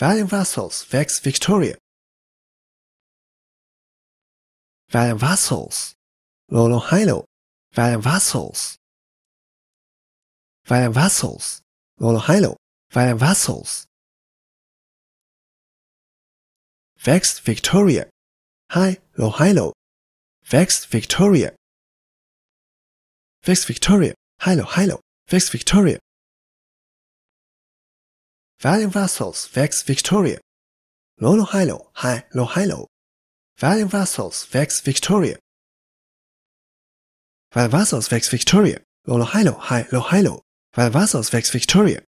William Wassels vex Victoria. William Wassels, Lolo Hilo, William Wassels. William Wassels, Lolo Hilo, William Wassels. Vex Victoria. Hi, Lohilo. Vex Victoria. Vex Victoria. Hi, Lohilo. Vex Victoria. Valiant Vassals Vex Victoria. Lolo Hilo, Hi Lo Hilo. Valiant Vassals Vex Victoria. Valiant Vassals Vex Victoria. Lolo Hilo, Hi Lohilo. Valiant Vassals Vex Victoria.